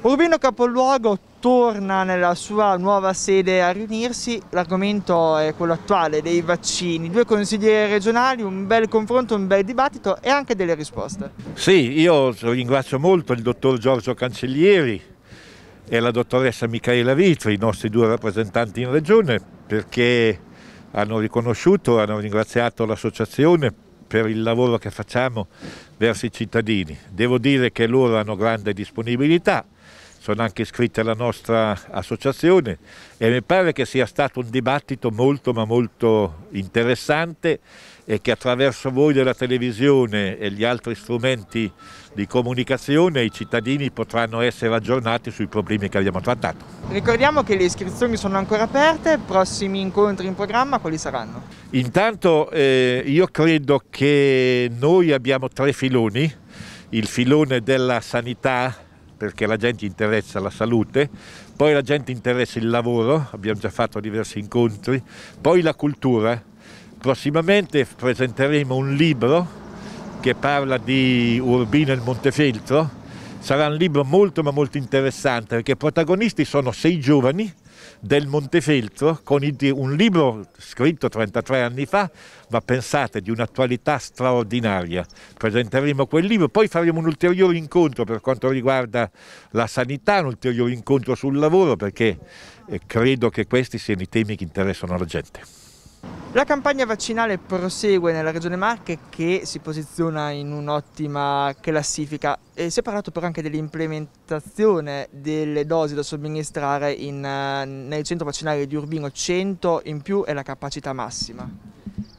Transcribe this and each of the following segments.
Urbino Capoluogo torna nella sua nuova sede a riunirsi, l'argomento è quello attuale dei vaccini, due consiglieri regionali, un bel confronto, un bel dibattito e anche delle risposte. Sì, io ringrazio molto il dottor Giorgio Cancellieri e la dottoressa Michaela Vitri, i nostri due rappresentanti in regione, perché hanno riconosciuto, hanno ringraziato l'associazione per il lavoro che facciamo verso i cittadini. Devo dire che loro hanno grande disponibilità, sono anche iscritti alla nostra associazione e mi pare che sia stato un dibattito molto ma molto interessante e che attraverso voi della televisione e gli altri strumenti di comunicazione i cittadini potranno essere aggiornati sui problemi che abbiamo trattato. Ricordiamo che le iscrizioni sono ancora aperte, prossimi incontri in programma quali saranno? Intanto eh, io credo che noi abbiamo tre filoni, il filone della sanità, perché la gente interessa la salute, poi la gente interessa il lavoro, abbiamo già fatto diversi incontri, poi la cultura. Prossimamente presenteremo un libro che parla di Urbino e il Montefeltro, sarà un libro molto ma molto interessante perché i protagonisti sono sei giovani del Montefeltro con un libro scritto 33 anni fa, ma pensate di un'attualità straordinaria. Presenteremo quel libro, poi faremo un ulteriore incontro per quanto riguarda la sanità, un ulteriore incontro sul lavoro perché eh, credo che questi siano i temi che interessano la gente. La campagna vaccinale prosegue nella regione Marche che si posiziona in un'ottima classifica e si è parlato però anche dell'implementazione delle dosi da somministrare in, eh, nel centro vaccinale di Urbino, 100 in più è la capacità massima.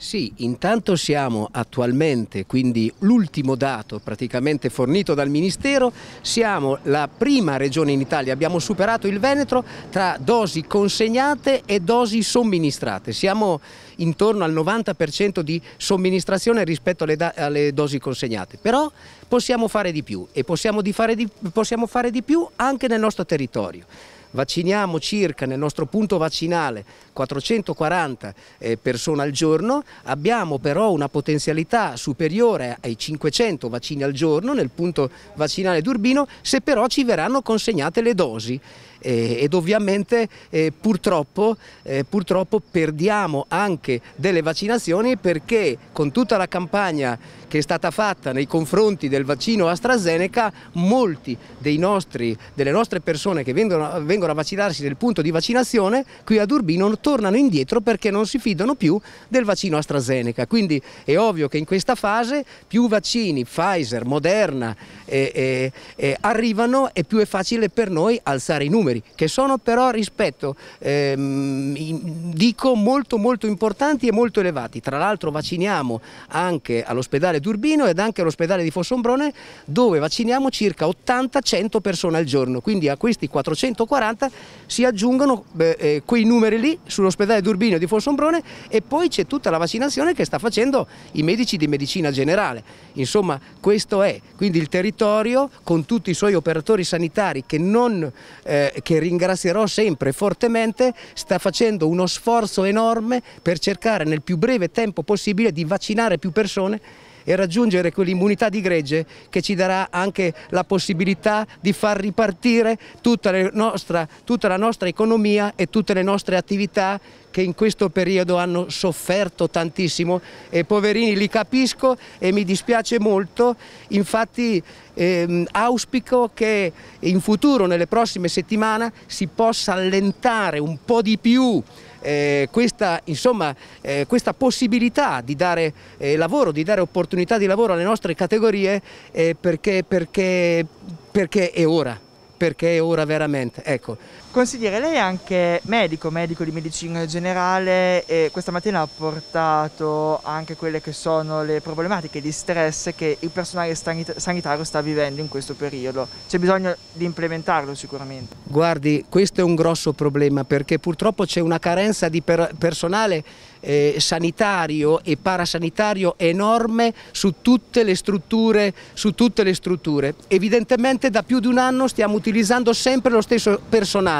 Sì, intanto siamo attualmente, quindi l'ultimo dato praticamente fornito dal Ministero, siamo la prima regione in Italia, abbiamo superato il Veneto tra dosi consegnate e dosi somministrate, siamo intorno al 90% di somministrazione rispetto alle, alle, dosi consegnate, però possiamo fare di più e possiamo, di fare, di possiamo fare di più anche nel nostro territorio vacciniamo circa nel nostro punto vaccinale 440 eh, persone al giorno, abbiamo però una potenzialità superiore ai 500 vaccini al giorno nel punto vaccinale d'Urbino se però ci verranno consegnate le dosi eh, ed ovviamente eh, purtroppo, eh, purtroppo, perdiamo anche delle vaccinazioni perché con tutta la campagna che è stata fatta nei confronti del vaccino AstraZeneca molti nostri, delle nostre persone che vengono, vengono a vaccinarsi nel punto di vaccinazione qui ad Urbino tornano indietro perché non si fidano più del vaccino AstraZeneca quindi è ovvio che in questa fase più vaccini Pfizer, Moderna eh, eh, eh, arrivano e più è facile per noi alzare i numeri numeri che sono però, rispetto, ehm, dico molto molto importanti e molto elevati. Tra l'altro vacciniamo anche all'ospedale d'Urbino ed anche all'ospedale di Fossombrone dove vacciniamo circa 80-100 persone al giorno, quindi a questi 440 si aggiungono eh, quei numeri lì sull'ospedale d'Urbino e di Fossombrone e poi c'è tutta la vaccinazione che sta facendo i medici di medicina generale. Insomma questo è, quindi il territorio con tutti i suoi operatori sanitari che non, eh, che ringrazierò sempre fortemente, sta facendo uno sforzo enorme per cercare nel più breve tempo possibile di vaccinare più persone e raggiungere quell'immunità di gregge che ci darà anche la possibilità di far ripartire tutta, nostra, tutta, la nostra economia e tutte le nostre attività che in questo periodo hanno sofferto tantissimo e poverini li capisco e mi dispiace molto, infatti eh, auspico che in futuro, nelle prossime settimane, si possa allentare un po' di più eh, questa, insomma, eh, questa, possibilità di dare eh, lavoro, di dare opportunità di lavoro alle nostre categorie eh, perché, perché, perché è ora, perché è ora veramente. Ecco. Consigliere, lei è anche medico, medico di medicina generale e questa mattina ha portato anche quelle che sono le problematiche di stress che il personale sanitario sta vivendo in questo periodo. C'è bisogno di implementarlo sicuramente. Guardi, questo è un grosso problema perché purtroppo c'è una carenza di per personale eh, sanitario e parasanitario enorme su tutte, le strutture, su tutte le strutture. Evidentemente da più di un anno stiamo utilizzando sempre lo stesso personale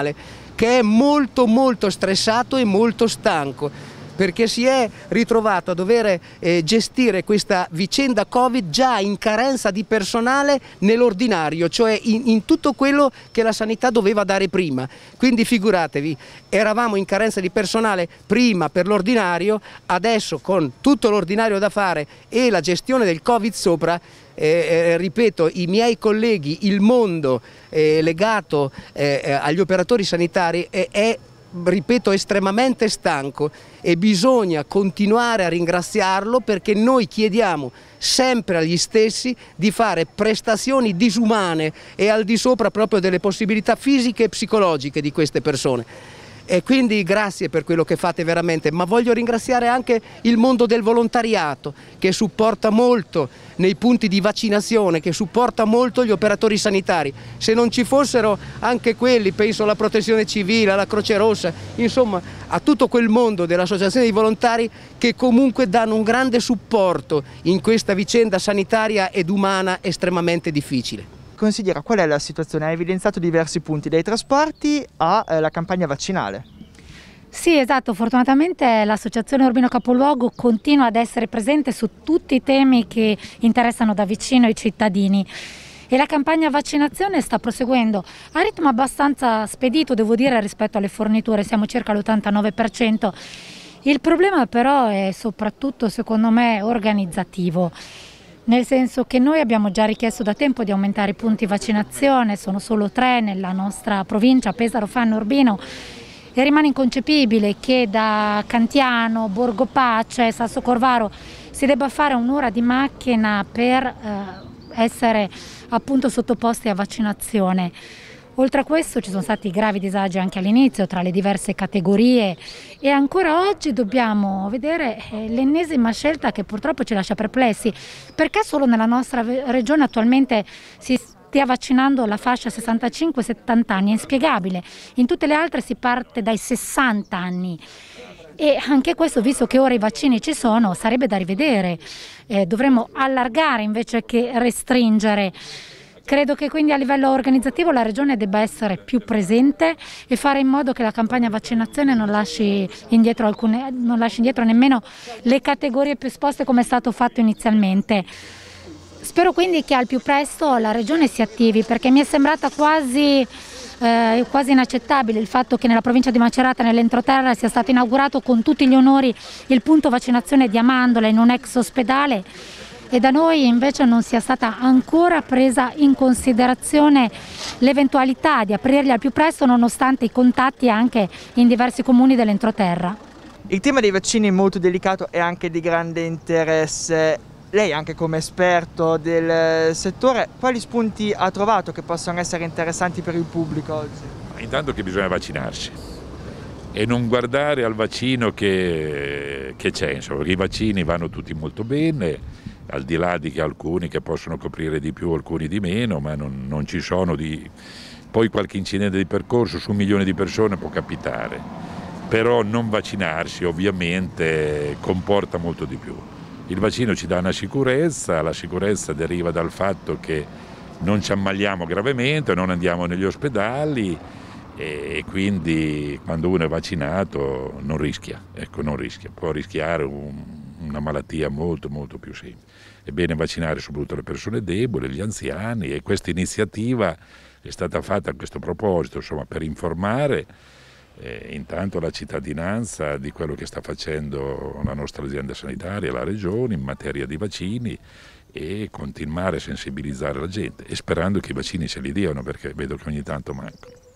che è molto molto stressato e molto stanco perché si è ritrovato a dover eh, gestire questa vicenda Covid già in carenza di personale nell'ordinario, cioè in, in tutto quello che la sanità doveva dare prima. Quindi figuratevi, eravamo in carenza di personale prima per l'ordinario, adesso con tutto l'ordinario da fare e la gestione del Covid sopra, eh, eh, ripeto, i miei colleghi, il mondo eh, legato eh, eh, agli operatori sanitari eh, è ripeto, estremamente stanco e bisogna continuare a ringraziarlo perché noi chiediamo sempre agli stessi di fare prestazioni disumane e al di sopra proprio delle possibilità fisiche e psicologiche di queste persone. E quindi grazie per quello che fate veramente, ma voglio ringraziare anche il mondo del volontariato che supporta molto nei punti di vaccinazione, che supporta molto gli operatori sanitari. Se non ci fossero anche quelli, penso alla protezione civile, alla Croce Rossa, insomma a tutto quel mondo dell'associazione di volontari che comunque danno un grande supporto in questa vicenda sanitaria ed umana estremamente difficile consigliera, qual è la situazione. Ha evidenziato diversi punti, dai trasporti alla eh, campagna vaccinale. Sì, esatto, fortunatamente l'associazione Urbino Capoluogo continua ad essere presente su tutti i temi che interessano da vicino i cittadini e la campagna vaccinazione sta proseguendo a ritmo abbastanza spedito, devo dire, rispetto alle forniture, siamo circa all'89%. Il problema però è soprattutto, secondo me, organizzativo nel senso che noi abbiamo già richiesto da tempo di aumentare i punti vaccinazione, sono solo tre nella nostra provincia, Pesaro, Fanno, Urbino, e rimane inconcepibile che da Cantiano, Borgo Pace, Sasso Corvaro si debba fare un'ora di macchina per eh, essere appunto sottoposti a vaccinazione. Oltre a questo ci sono stati gravi disagi anche all'inizio tra le diverse categorie e ancora oggi dobbiamo vedere eh, l'ennesima scelta che purtroppo ci lascia perplessi. Perché solo nella nostra regione attualmente si stia vaccinando la fascia 65-70 anni? È inspiegabile. In tutte le altre si parte dai 60 anni. E anche questo, visto che ora i vaccini ci sono, sarebbe da rivedere. Eh, dovremmo allargare invece che restringere. Credo che quindi a livello organizzativo la Regione debba essere più presente e fare in modo che la campagna vaccinazione non lasci indietro, alcune, non lasci indietro nemmeno le categorie più esposte come è stato fatto inizialmente. Spero quindi che al più presto la Regione si attivi perché mi è sembrata quasi eh, quasi inaccettabile il fatto che nella provincia di Macerata, nell'entroterra, sia stato inaugurato con tutti gli onori il punto vaccinazione di Amandola in un ex ospedale e da noi invece non sia stata ancora presa in considerazione l'eventualità di aprirli al più presto nonostante i contatti anche in diversi comuni dell'entroterra. Il tema dei vaccini è molto delicato e anche di grande interesse. Lei anche come esperto del settore, quali spunti ha trovato che possono essere interessanti per il pubblico oggi? Intanto che bisogna vaccinarsi e non guardare al vaccino che, che c'è, perché i vaccini vanno tutti molto bene, al di là di che alcuni che possono coprire di più, alcuni di meno, ma non, non ci sono di... Poi qualche incidente di percorso su un milione di persone può capitare, però non vaccinarsi ovviamente comporta molto di più. Il vaccino ci dà una sicurezza, la sicurezza deriva dal fatto che non ci ammaliamo gravemente, non andiamo negli ospedali e quindi quando uno è vaccinato non rischia, ecco, non rischia. può rischiare un, una malattia molto molto più semplice. È bene vaccinare soprattutto le persone deboli, gli anziani e questa iniziativa è stata fatta a questo proposito, insomma, per informare eh, intanto la cittadinanza di quello che sta facendo la nostra azienda sanitaria, la Regione in materia di vaccini e continuare a sensibilizzare la gente e sperando che i vaccini se li diano perché vedo che ogni tanto mancano.